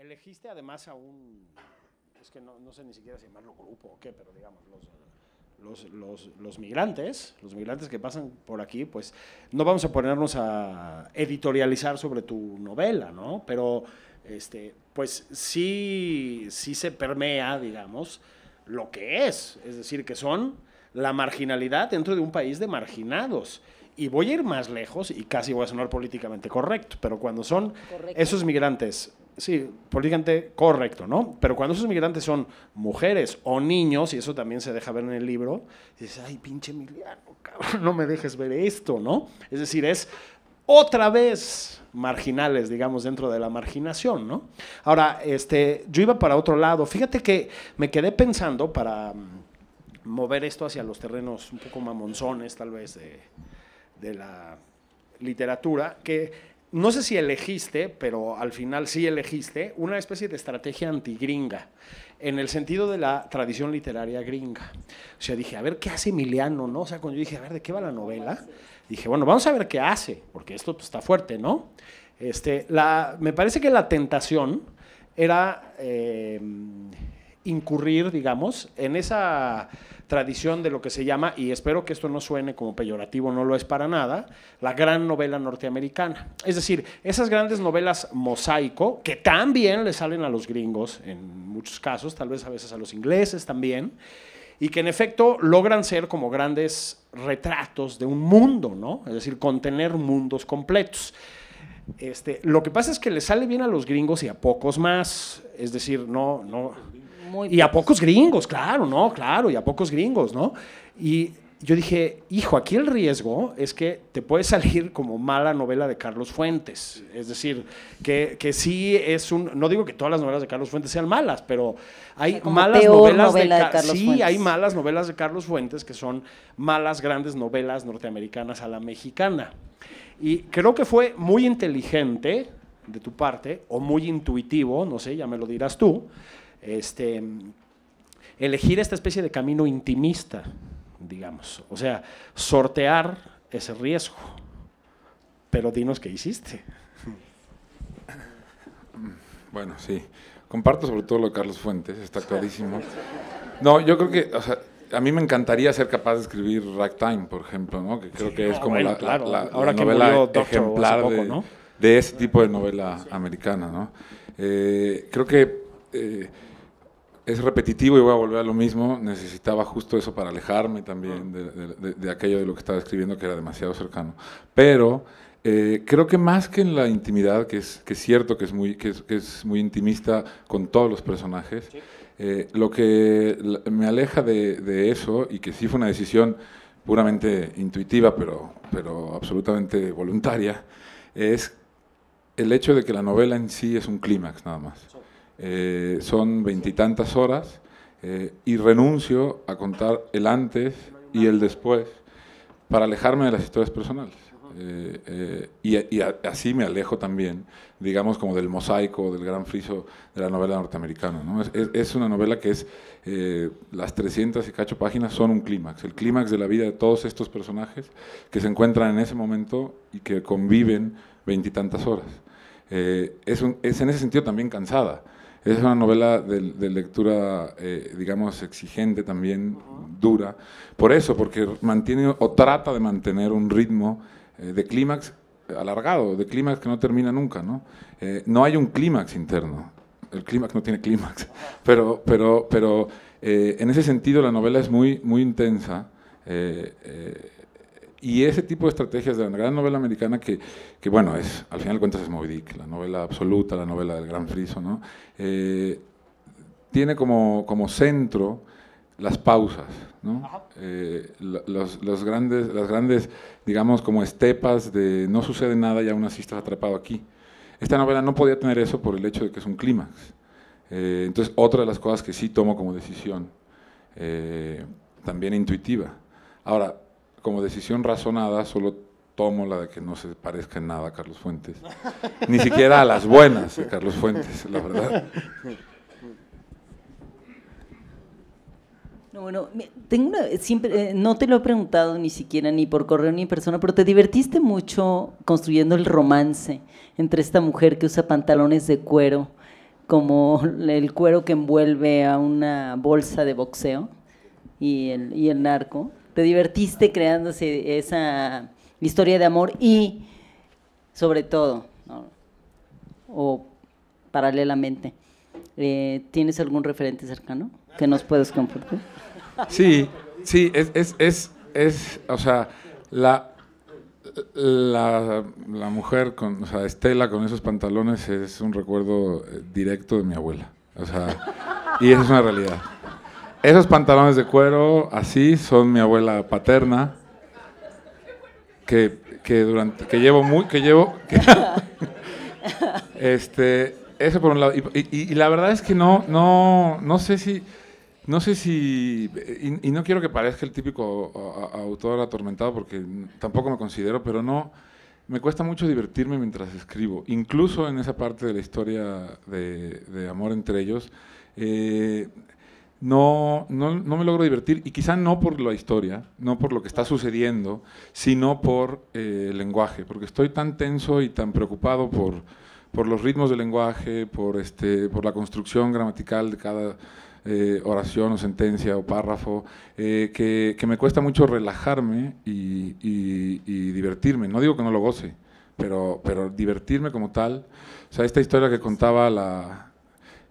elegiste además a un, es que no, sé ni siquiera si llamarlo grupo o qué, pero digamos, los, migrantes, los migrantes que pasan por aquí, pues no vamos a ponernos a editorializar sobre tu novela, ¿no? Pero, este, pues sí, sí se permea, digamos, lo que es, es decir, que son la marginalidad dentro de un país de marginados. Y voy a ir más lejos y casi voy a sonar políticamente correcto, pero cuando son esos migrantes sí, políticamente correcto, ¿no? Pero cuando esos migrantes son mujeres o niños, y eso también se deja ver en el libro, dices, ay, pinche Emiliano, cabrón, no me dejes ver esto, ¿no? Es decir, es otra vez marginales, digamos, dentro de la marginación, ¿no? Ahora, este, yo iba para otro lado. Fíjate que me quedé pensando para mm, mover esto hacia los terrenos un poco mamonzones, tal vez, de la literatura, que no sé si elegiste, pero al final sí elegiste, una especie de estrategia antigringa, en el sentido de la tradición literaria gringa. O sea, dije, a ver qué hace Emiliano, ¿no? O sea, cuando yo dije, a ver, ¿de qué va la novela? Dije, bueno, vamos a ver qué hace, porque esto pues, está fuerte, ¿no? Este, me parece que la tentación era eh, incurrir, digamos, en esa tradición de lo que se llama, y espero que esto no suene como peyorativo, no lo es para nada, la gran novela norteamericana. Es decir, esas grandes novelas mosaico, que también le salen a los gringos en muchos casos, tal vez a veces a los ingleses también, y que en efecto logran ser como grandes retratos de un mundo, ¿no? Es decir, contener mundos completos. Este, lo que pasa es que le sale bien a los gringos y a pocos más, es decir, no, no y a pocos gringos, claro, ¿no? Claro, y a pocos gringos, ¿no? Y yo dije, hijo, aquí el riesgo es que te puede salir como mala novela de Carlos Fuentes. Es decir, que, sí es un. No digo que todas las novelas de Carlos Fuentes sean malas, pero hay malas novelas de, Sí, hay malas novelas de Carlos Fuentes que son malas grandes novelas norteamericanas a la mexicana. Y creo que fue muy inteligente de tu parte, o muy intuitivo, no sé, ya me lo dirás tú este, elegir esta especie de camino intimista, digamos. O sea, sortear ese riesgo. Pero dinos qué hiciste. Bueno, sí. Comparto sobre todo lo de Carlos Fuentes, está clarísimo. No, yo creo que, a mí me encantaría ser capaz de escribir Ragtime, por ejemplo, ¿no? Que creo que es ah, como la, Ahora novela ejemplar de, ese tipo de novela americana, ¿no? Eh, creo que eh, es repetitivo y voy a volver a lo mismo. Necesitaba justo eso para alejarme también de, aquello de lo que estaba escribiendo que era demasiado cercano. Pero eh, creo que más que en la intimidad, que es, que es cierto que es, muy, que es, muy intimista con todos los personajes, eh, lo que me aleja de, eso y que sí fue una decisión puramente intuitiva, pero, absolutamente voluntaria, es el hecho de que la novela en sí es un clímax nada más. Eh, son veintitantas horas eh, y renuncio a contar el antes y el después para alejarme de las historias personales. Eh, y, así me alejo también, digamos, como del mosaico, del gran friso de la novela norteamericana. Es, una novela que es, las 300 y cacho páginas son un clímax, el clímax de la vida de todos estos personajes que se encuentran en ese momento y que conviven veintitantas horas. es en ese sentido también cansada es una novela de, lectura, eh, digamos, exigente también, dura. Por eso, porque mantiene o trata de mantener un ritmo eh, de clímax alargado, de clímax que no termina nunca, ¿no? Eh, no hay un clímax interno. El clímax no tiene clímax. Pero, pero, pero en ese sentido la novela es muy, muy intensa. Y ese tipo de estrategias de la gran novela americana que, bueno, es, al final de cuentas es Moby Dick, la novela absoluta, la novela del gran friso, eh, tiene como, centro las pausas, ¿no? Eh, los, grandes, las grandes, digamos, como estepas de no sucede nada y aún así estás atrapado aquí. Esta novela no podía tener eso por el hecho de que es un clímax. Eh, entonces, otra de las cosas que sí tomo como decisión, también intuitiva. Ahora, como decisión razonada, solo tomo la de que no se parezca en nada a Carlos Fuentes. Ni siquiera a las buenas de Carlos Fuentes, la verdad. No, bueno, tengo siempre, eh, no te lo he preguntado ni siquiera ni por correo ni en persona, pero te divertiste mucho construyendo el romance entre esta mujer que usa pantalones de cuero, como el cuero que envuelve a una bolsa de boxeo y el, y el narco te divertiste creándose esa historia de amor y, sobre todo, o paralelamente, eh, ¿tienes algún referente cercano que nos puedas compartir? Sí, sí, es, es, es, es o sea, la, la, la, mujer, con, o sea, Estela con esos pantalones es un recuerdo eh, directo de mi abuela. O sea, y es una realidad. Esos pantalones de cuero, así, son mi abuela paterna, que, durante, que llevo muy, que llevo, este, eso por un lado. Y, la verdad es que no, no, no sé si, no sé si, y, no quiero que parezca el típico autor atormentado, porque tampoco me considero, pero no, me cuesta mucho divertirme mientras escribo, incluso en esa parte de la historia de, amor entre ellos. Eh, no, no, me logro divertir, y quizá no por la historia, no por lo que está sucediendo, sino por eh, el lenguaje, porque estoy tan tenso y tan preocupado por, los ritmos del lenguaje, por, este, por la construcción gramatical de cada eh, oración o sentencia o párrafo, eh, que, me cuesta mucho relajarme y, y, divertirme. No digo que no lo goce, pero, pero divertirme como tal. O sea, esta historia que contaba la,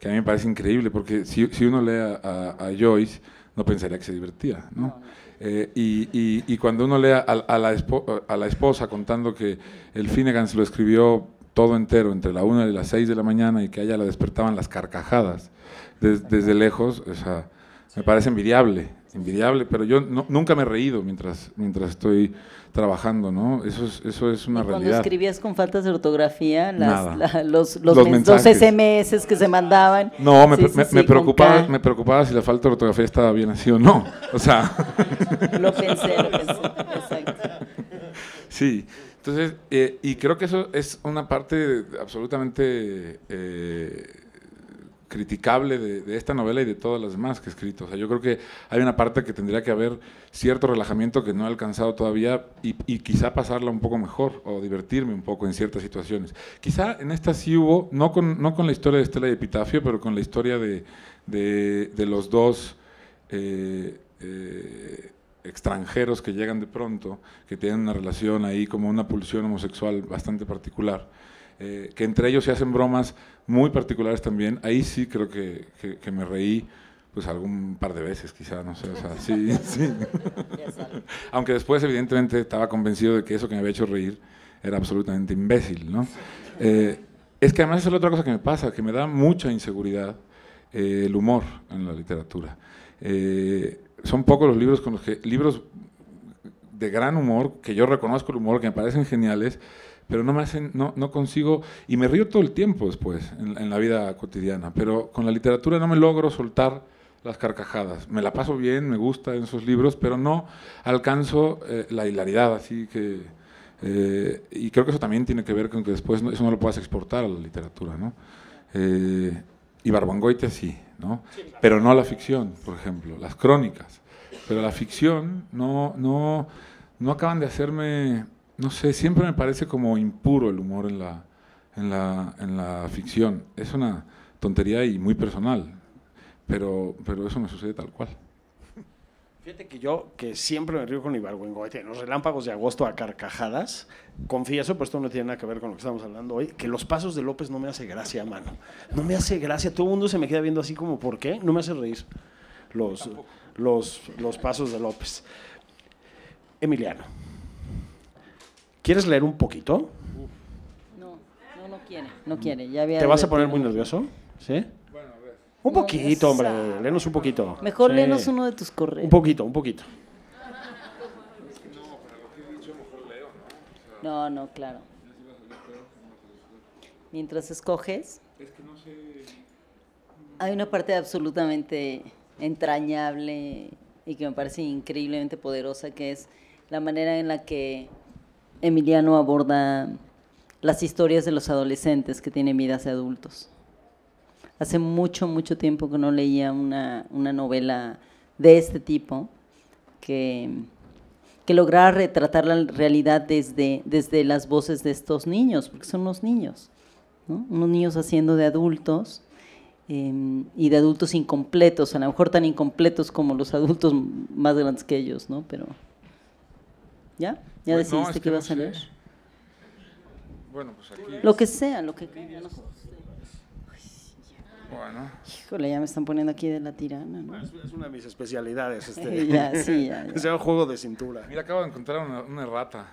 que a mí me parece increíble, porque si, si uno lee a, Joyce, no pensaría que se divertía, ¿no? Eh, y, y, cuando uno lee a, a, la esposa contando que el Finnegan se lo escribió todo entero entre la 1 y las 6 de la mañana y que a ella la despertaban las carcajadas desde, desde lejos, me parece envidiable, envidiable, pero yo nunca me he reído mientras, mientras estoy trabajando, ¿no? Eso es, eso es una realidad. Cuando escribías con faltas de ortografía, los, los, SMS que se mandaban. No, me, preocupaba, me preocupaba si la falta de ortografía estaba bien así o no. O sea. lo pensé, lo pensé, exacto. Sí. Entonces, eh, y creo que eso es una parte absolutamente eh, criticable de, esta novela y de todas las demás que he escrito. O sea, yo creo que hay una parte que tendría que haber cierto relajamiento que no he alcanzado todavía y, quizá pasarla un poco mejor o divertirme un poco en ciertas situaciones. Quizá en esta sí hubo, no con, la historia de Estela y Epitafio, pero con la historia de, los dos eh, eh, extranjeros que llegan de pronto, que tienen una relación ahí como una pulsión homosexual bastante particular eh, que entre ellos se hacen bromas muy particulares también. Ahí sí creo que, que, me reí pues algún par de veces quizá, no sé, Aunque después evidentemente estaba convencido de que eso que me había hecho reír era absolutamente imbécil, ¿no? Eh, es que además es la otra cosa que me pasa, que me da mucha inseguridad eh, el humor en la literatura. son pocos los libros con los que, libros de gran humor, que yo reconozco el humor, que me parecen geniales, pero no, me hacen, no, no consigo, y me río todo el tiempo después en, la vida cotidiana, pero con la literatura no me logro soltar las carcajadas. Me la paso bien, me gusta en sus libros, pero no alcanzo eh, la hilaridad, así que... Eh, y creo que eso también tiene que ver con que después eso no lo puedas exportar a la literatura, ¿no? Eh, y Barbangoite sí, ¿no? Pero no a la ficción, por ejemplo, las crónicas. Pero la ficción no, no, no acaban de hacerme no sé, siempre me parece como impuro el humor en la, en la, en la ficción. Es una tontería y muy personal, pero, pero eso me sucede tal cual. Fíjate que yo, que siempre me río con Ibarguengo, en este, los relámpagos de agosto a carcajadas, confieso, pero pues esto no tiene nada que ver con lo que estamos hablando hoy, que los pasos de López no me hace gracia, mano. No me hace gracia, todo el mundo se me queda viendo así como, ¿por qué? No me hace reír los, los, los pasos de López. Emiliano. ¿Quieres leer un poquito? No, no, quiere, no quiere. Ya ¿Te vas a poner muy nervioso? ¿Sí? a Un poquito, hombre, léenos un poquito. Mejor uno de tus correos. Un poquito, un poquito. No, no, claro. Mientras escoges. Es que no Hay una parte absolutamente entrañable y que me parece increíblemente poderosa, que es la manera en la que Emiliano aborda las historias de los adolescentes que tienen vidas de adultos. Hace mucho, mucho tiempo que no leía una, novela de este tipo que, que retratar la realidad desde, desde las voces de estos niños, porque son unos niños, ¿no? unos niños haciendo de adultos em, y de adultos incompletos, a lo mejor tan incompletos como los adultos más grandes que ellos, ¿no? pero ¿Ya? ¿Ya pues decidiste que iba a leer? Bueno, pues aquí. Lo que sea, lo que Bueno. Híjole, ya me están poniendo aquí de la tirana. ¿no? Es una de mis especialidades. Este. ya, sí, ya, Se llama juego de cintura. Mira, acabo de encontrar una, una rata.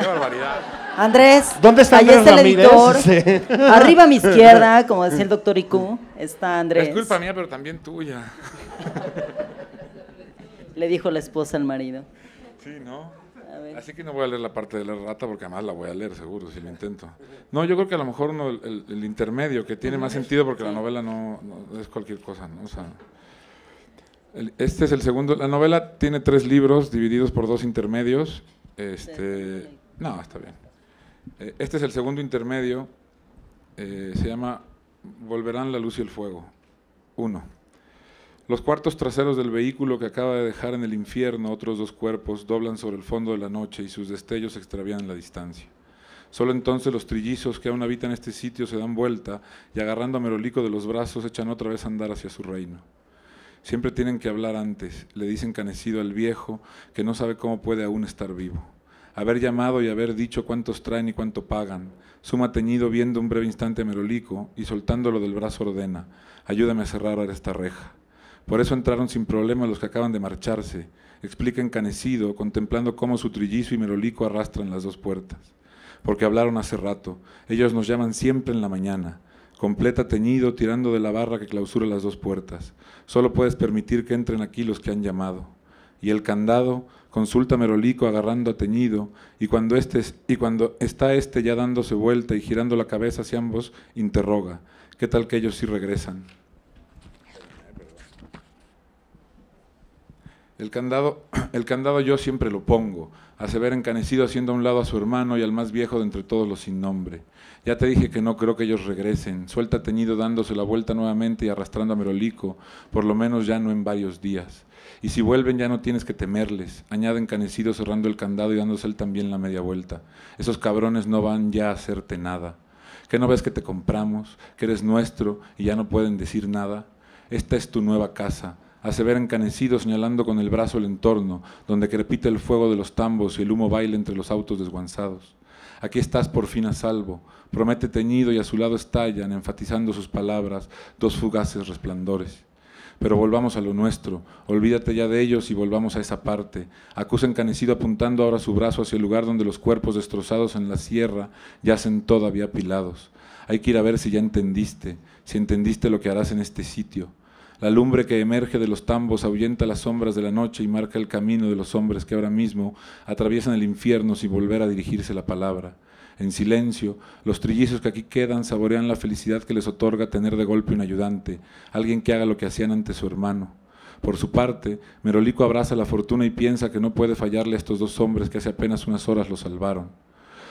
Qué barbaridad. Andrés, ¿dónde está Andrés está el editor. Arriba a mi izquierda, como decía el doctor Iku, está Andrés. Es culpa mía, pero también tuya. Le dijo la esposa al marido. Sí, ¿no? Así que no voy a leer la parte de la rata porque además la voy a leer seguro si lo intento. No, yo creo que a lo mejor el, intermedio que tiene más sentido porque la novela no, es cualquier cosa, ¿no? este es el segundo. La novela tiene tres libros divididos por dos intermedios. Este, no, está bien. Eh, este es el segundo intermedio. Eh, se llama Volverán la luz y el fuego. Uno. Los cuartos traseros del vehículo que acaba de dejar en el infierno otros dos cuerpos doblan sobre el fondo de la noche y sus destellos extravían la distancia. Solo entonces los trillizos que aún habitan este sitio se dan vuelta y agarrando a Merolico de los brazos echan otra vez a andar hacia su reino. Siempre tienen que hablar antes, le dice encanecido al viejo que no sabe cómo puede aún estar vivo. Haber llamado y haber dicho cuántos traen y cuánto pagan. Suma teñido viendo un breve instante a Merolico y soltándolo del brazo ordena, ayúdame a cerrar esta reja. Por eso entraron sin problema los que acaban de marcharse, explica encanecido, contemplando cómo su trillizo y merolico arrastran las dos puertas. Porque hablaron hace rato, ellos nos llaman siempre en la mañana, completa teñido tirando de la barra que clausura las dos puertas. Solo puedes permitir que entren aquí los que han llamado. Y el candado consulta Merolico agarrando a Teñido, y cuando, este y cuando está este ya dándose vuelta y girando la cabeza hacia ambos, interroga, ¿qué tal que ellos sí regresan? El candado, el candado yo siempre lo pongo, hace ver encanecido haciendo a un lado a su hermano y al más viejo de entre todos los sin nombre. Ya te dije que no creo que ellos regresen. Suelta teñido dándose la vuelta nuevamente y arrastrando a Merolico, por lo menos ya no en varios días. Y si vuelven ya no tienes que temerles. Añade encanecido cerrando el candado y dándose él también la media vuelta. Esos cabrones no van ya a hacerte nada. ¿Qué no ves que te compramos, que eres nuestro y ya no pueden decir nada? Esta es tu nueva casa hace ver encanecido señalando con el brazo el entorno, donde crepita el fuego de los tambos y el humo baila entre los autos desguanzados. Aquí estás por fin a salvo, promete teñido y a su lado estallan, enfatizando sus palabras, dos fugaces resplandores. Pero volvamos a lo nuestro, olvídate ya de ellos y volvamos a esa parte. Acusa encanecido apuntando ahora su brazo hacia el lugar donde los cuerpos destrozados en la sierra yacen todavía apilados. Hay que ir a ver si ya entendiste, si entendiste lo que harás en este sitio, la lumbre que emerge de los tambos ahuyenta las sombras de la noche y marca el camino de los hombres que ahora mismo atraviesan el infierno sin volver a dirigirse la palabra. En silencio, los trillizos que aquí quedan saborean la felicidad que les otorga tener de golpe un ayudante, alguien que haga lo que hacían ante su hermano. Por su parte, Merolico abraza la fortuna y piensa que no puede fallarle a estos dos hombres que hace apenas unas horas lo salvaron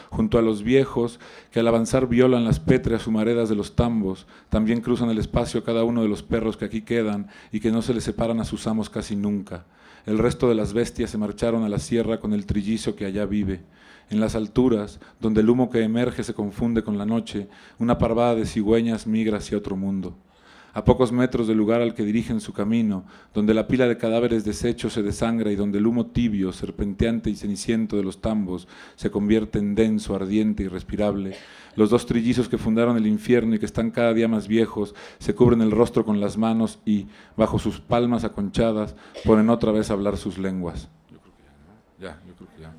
junto a los viejos que al avanzar violan las pétreas humaredas de los tambos, también cruzan el espacio cada uno de los perros que aquí quedan y que no se les separan a sus amos casi nunca. El resto de las bestias se marcharon a la sierra con el trillizo que allá vive. En las alturas, donde el humo que emerge se confunde con la noche, una parvada de cigüeñas migra hacia otro mundo a pocos metros del lugar al que dirigen su camino, donde la pila de cadáveres deshechos se desangra y donde el humo tibio, serpenteante y ceniciento de los tambos se convierte en denso, ardiente y respirable, los dos trillizos que fundaron el infierno y que están cada día más viejos se cubren el rostro con las manos y, bajo sus palmas aconchadas, ponen otra vez a hablar sus lenguas. ya, yo creo que ya.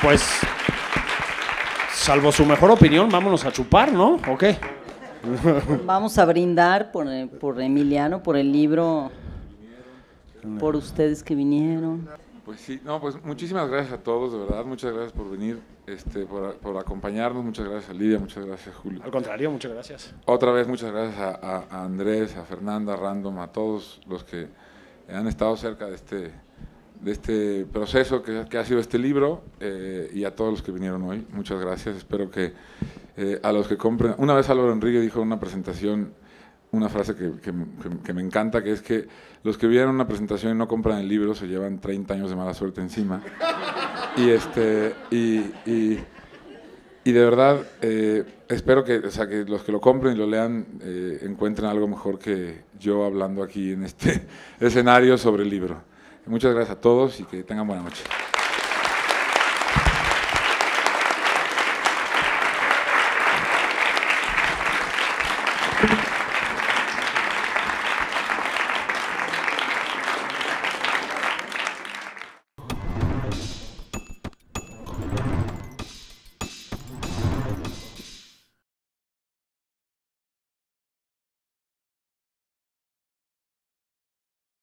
Pues salvo su mejor opinión, vámonos a chupar, ¿no? ¿O qué? Vamos a brindar por, Emiliano, por el libro, por ustedes que vinieron. Pues sí, no, pues muchísimas gracias a todos, de verdad, muchas gracias por venir, este, por, acompañarnos, muchas gracias a Lidia, muchas gracias a Julio. Al contrario, muchas gracias. Otra vez muchas gracias a, a Andrés, a Fernanda, a Random, a todos los que han estado cerca de este de este proceso que, ha sido este libro eh, y a todos los que vinieron hoy. Muchas gracias. Espero que eh, a los que compren... Una vez Álvaro Enrique dijo en una presentación una frase que, me encanta, que es que los que vieron una presentación y no compran el libro se llevan 30 años de mala suerte encima. Y, este, y, de verdad eh, espero que, o sea, que los que lo compren y lo lean encuentren algo mejor que yo hablando aquí en este escenario sobre el libro. Muchas gracias a todos y que tengan buena noche.